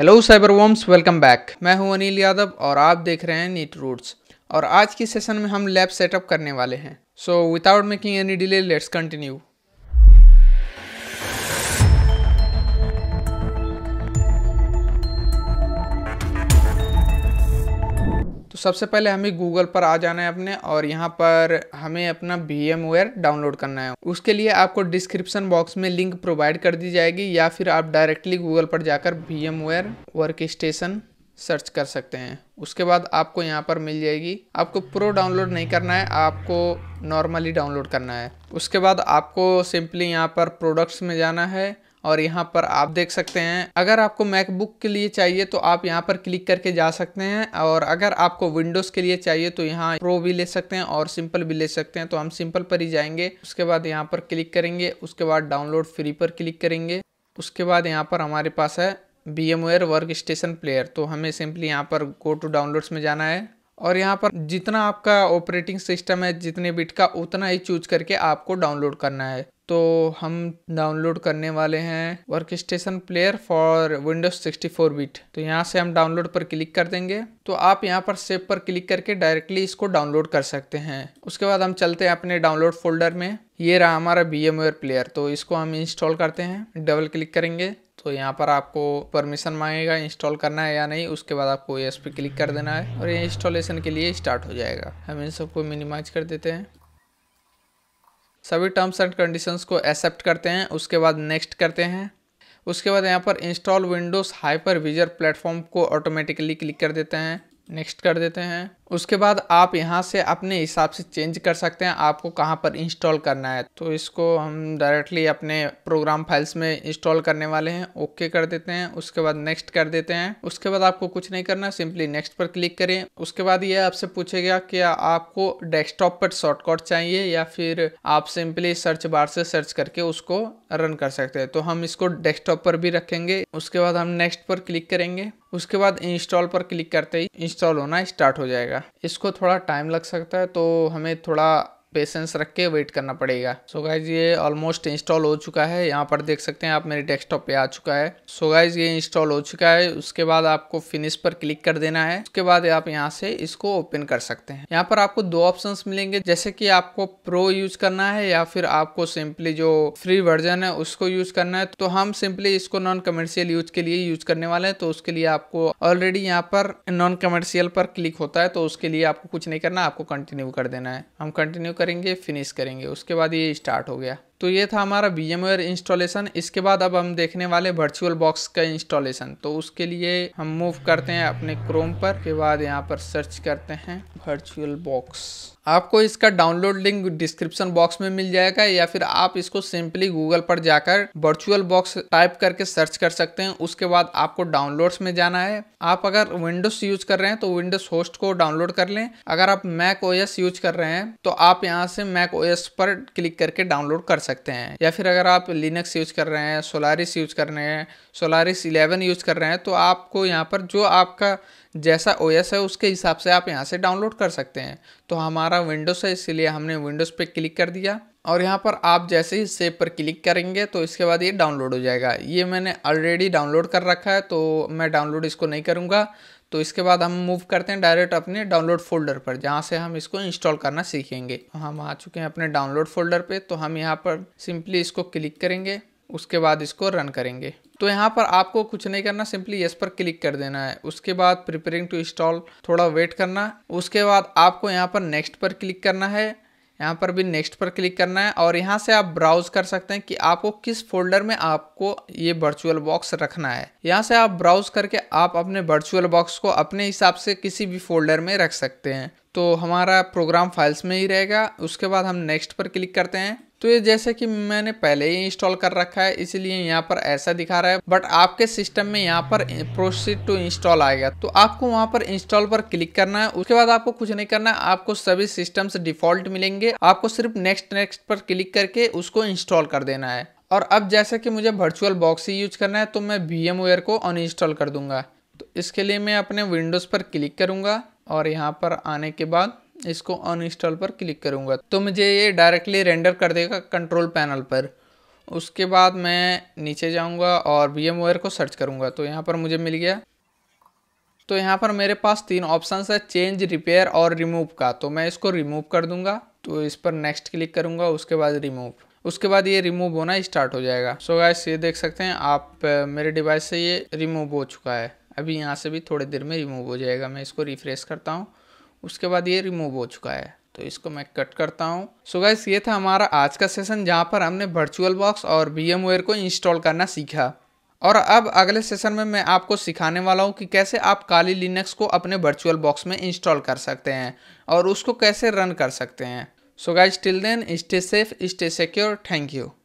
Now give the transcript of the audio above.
hello cyber worms welcome back मैं हूं अनिल यादव और आप देख रहे हैं नीट रूट्स और आज की सेशन में हम लैब सेटअप करने वाले हैं so without making any delay let's continue सबसे पहले हमें गूगल पर आ जाना है अपने और यहाँ पर हमें अपना वी डाउनलोड करना है उसके लिए आपको डिस्क्रिप्शन बॉक्स में लिंक प्रोवाइड कर दी जाएगी या फिर आप डायरेक्टली गूगल पर जाकर V M workstation search कर सकते हैं उसके बाद आपको यहाँ पर मिल जाएगी आपको प्रो डाउनलोड नहीं करना है आपको नॉर्मली डाउनलोड करना है उसके बाद आपको सिंपली यहाँ पर प्रोडक्ट्स में जाना है और यहाँ पर आप देख सकते हैं अगर आपको मैकबुक के लिए चाहिए तो आप यहाँ पर क्लिक करके जा सकते हैं और अगर आपको विंडोज़ के लिए चाहिए तो यहाँ प्रो भी ले सकते हैं और सिंपल भी ले सकते हैं तो हम सिंपल पर ही जाएंगे उसके बाद यहाँ पर क्लिक करेंगे उसके बाद डाउनलोड फ्री पर क्लिक करेंगे उसके बाद यहाँ पर हमारे पास है B M workstation player तो हमें सिंपली यहाँ पर गो टू डाउनलोड्स में जाना है और यहाँ पर जितना आपका ऑपरेटिंग सिस्टम है जितने बिट का उतना ही चूज करके आपको डाउनलोड करना है तो हम डाउनलोड करने वाले हैं workstation player for Windows 64 bit तो यहाँ से हम डाउनलोड पर क्लिक कर देंगे तो आप यहाँ पर सेव पर क्लिक करके डायरेक्टली इसको डाउनलोड कर सकते हैं उसके बाद हम चलते हैं अपने डाउनलोड फोल्डर में ये रहा हमारा बी एम प्लेयर तो इसको हम इंस्टॉल करते हैं डबल क्लिक करेंगे तो यहाँ पर आपको परमिशन मांगेगा इंस्टॉल करना है या नहीं उसके बाद आपको एस पे क्लिक कर देना है और ये इंस्टॉलेशन के लिए स्टार्ट हो जाएगा हम इन सबको मिनिमाइज कर देते हैं सभी टर्म्स एंड कंडीशंस को एक्सेप्ट करते हैं उसके बाद नेक्स्ट करते हैं उसके बाद यहाँ पर install Windows hypervisor platform को ऑटोमेटिकली क्लिक कर देते हैं नेक्स्ट कर देते हैं उसके बाद आप यहाँ से अपने हिसाब से चेंज कर सकते हैं आपको कहाँ पर इंस्टॉल करना है तो इसको हम डायरेक्टली अपने प्रोग्राम फाइल्स में इंस्टॉल करने वाले हैं ओके कर देते हैं उसके बाद नेक्स्ट कर देते हैं उसके बाद आपको कुछ नहीं करना सिंपली नेक्स्ट पर क्लिक करें उसके बाद ये आपसे पूछेगा कि आपको डेस्कटॉप पर शॉर्टकट चाहिए या फिर आप सिंपली सर्च बार से सर्च करके उसको रन कर सकते हैं तो हम इसको डेस्कटॉप पर भी रखेंगे उसके बाद हम नेक्स्ट पर क्लिक करेंगे उसके बाद इंस्टॉल पर क्लिक करते ही इंस्टॉल होना स्टार्ट हो जाएगा इसको थोड़ा टाइम लग सकता है तो हमें थोड़ा पेशेंस रख के वेट करना पड़ेगा सो so गाइज ये ऑलमोस्ट इंस्टॉल हो चुका है यहाँ पर देख सकते हैं आप मेरे डेस्कटॉप पे आ चुका है सो so गाइज ये इंस्टॉल हो चुका है उसके बाद आपको फिनिश पर क्लिक कर देना है उसके बाद आप यहाँ से इसको ओपन कर सकते हैं यहाँ पर आपको दो ऑप्शन मिलेंगे जैसे की आपको प्रो यूज करना है या फिर आपको सिंपली जो फ्री वर्जन है उसको यूज करना है तो हम सिंपली इसको नॉन कमर्शियल यूज के लिए यूज करने वाले हैं तो उसके लिए आपको ऑलरेडी यहाँ पर नॉन कमर्शियल पर क्लिक होता है तो उसके लिए आपको कुछ नहीं करना आपको कंटिन्यू कर देना है हम कंटिन्यू करेंगे फिनिश करेंगे उसके बाद ये स्टार्ट हो गया तो ये था हमारा वी एम इंस्टॉलेशन इसके बाद अब हम देखने वाले वर्चुअल बॉक्स का इंस्टॉलेशन तो उसके लिए हम मूव करते हैं अपने क्रोम पर के बाद यहाँ पर सर्च करते हैं वर्चुअल बॉक्स आपको इसका डाउनलोड लिंक डिस्क्रिप्शन बॉक्स में मिल जाएगा या फिर आप इसको सिंपली गूगल पर जाकर वर्चुअल बॉक्स टाइप करके सर्च कर सकते हैं उसके बाद आपको डाउनलोड्स में जाना है आप अगर विंडोज यूज कर रहे हैं तो विंडोज होस्ट को डाउनलोड कर लें अगर आप मैक ओएस यूज कर रहे हैं तो आप यहाँ से मैक ओएस पर क्लिक करके डाउनलोड कर सकते सकते हैं या फिर अगर आप लिनक्स यूज़ कर रहे हैं सोलारिस यूज़ कर रहे हैं सोलारिस 11 यूज़ कर रहे हैं तो आपको यहाँ पर जो आपका जैसा ओ है उसके हिसाब से आप यहाँ से डाउनलोड कर सकते हैं तो हमारा विंडोज़ है इसीलिए हमने विंडोज़ पर क्लिक कर दिया और यहाँ पर आप जैसे ही सेव पर क्लिक करेंगे तो इसके बाद ये डाउनलोड हो जाएगा ये मैंने ऑलरेडी डाउनलोड कर रखा है तो मैं डाउनलोड इसको नहीं करूँगा तो इसके बाद हम मूव करते हैं डायरेक्ट अपने डाउनलोड फोल्डर पर जहाँ से हम इसको इंस्टॉल करना सीखेंगे तो हम आ चुके हैं अपने डाउनलोड फोल्डर पे तो हम यहाँ पर सिंपली इसको क्लिक करेंगे उसके बाद इसको रन करेंगे तो यहाँ पर आपको कुछ नहीं करना सिंपली यस पर क्लिक कर देना है उसके बाद प्रिपेयरिंग टू इंस्टॉल थोड़ा वेट करना उसके बाद आपको यहाँ पर नेक्स्ट पर क्लिक करना है यहाँ पर भी नेक्स्ट पर क्लिक करना है और यहाँ से आप ब्राउज कर सकते हैं कि आपको किस फोल्डर में आपको ये वर्चुअल बॉक्स रखना है यहाँ से आप ब्राउज करके आप अपने वर्चुअल बॉक्स को अपने हिसाब से किसी भी फोल्डर में रख सकते हैं तो हमारा प्रोग्राम फाइल्स में ही रहेगा उसके बाद हम नेक्स्ट पर क्लिक करते हैं तो ये जैसे कि मैंने पहले ही इंस्टॉल कर रखा है इसलिए यहाँ पर ऐसा दिखा रहा है बट आपके सिस्टम में यहाँ पर प्रोसीड टू इंस्टॉल आएगा तो आपको वहाँ पर इंस्टॉल पर क्लिक करना है उसके बाद आपको कुछ नहीं करना है आपको सभी सिस्टम से डिफॉल्ट मिलेंगे आपको सिर्फ नेक्स्ट नेक्स्ट पर क्लिक करके उसको इंस्टॉल कर देना है और अब जैसे कि मुझे वर्चुअल बॉक्स ही यूज करना है तो मैं वी को अनइंस्टॉल कर दूंगा तो इसके लिए मैं अपने विंडोज़ पर क्लिक करूंगा और यहाँ पर आने के बाद इसको अनइंस्टॉल पर क्लिक करूँगा तो मुझे ये डायरेक्टली रेंडर कर देगा कंट्रोल पैनल पर उसके बाद मैं नीचे जाऊँगा और बी को सर्च करूँगा तो यहाँ पर मुझे मिल गया तो यहाँ पर मेरे पास तीन ऑप्शन है चेंज रिपेयर और रिमूव का तो मैं इसको रिमूव कर दूँगा तो इस पर नेक्स्ट क्लिक करूँगा उसके बाद रिमूव उसके बाद ये रिमूव होना स्टार्ट हो जाएगा सो so गाइस ये देख सकते हैं आप मेरे डिवाइस से ये रिमूव हो चुका है अभी यहाँ से भी थोड़ी देर में रिमूव हो जाएगा मैं इसको रिफ्रेश करता हूँ उसके बाद ये रिमूव हो चुका है तो इसको मैं कट करता हूँ सो गैस ये था हमारा आज का सेशन जहाँ पर हमने वर्चुअल बॉक्स और वी को इंस्टॉल करना सीखा और अब अगले सेशन में मैं आपको सिखाने वाला हूँ कि कैसे आप काली लिनक्स को अपने वर्चुअल बॉक्स में इंस्टॉल कर सकते हैं और उसको कैसे रन कर सकते हैं so guys till then stay safe stay secure thank you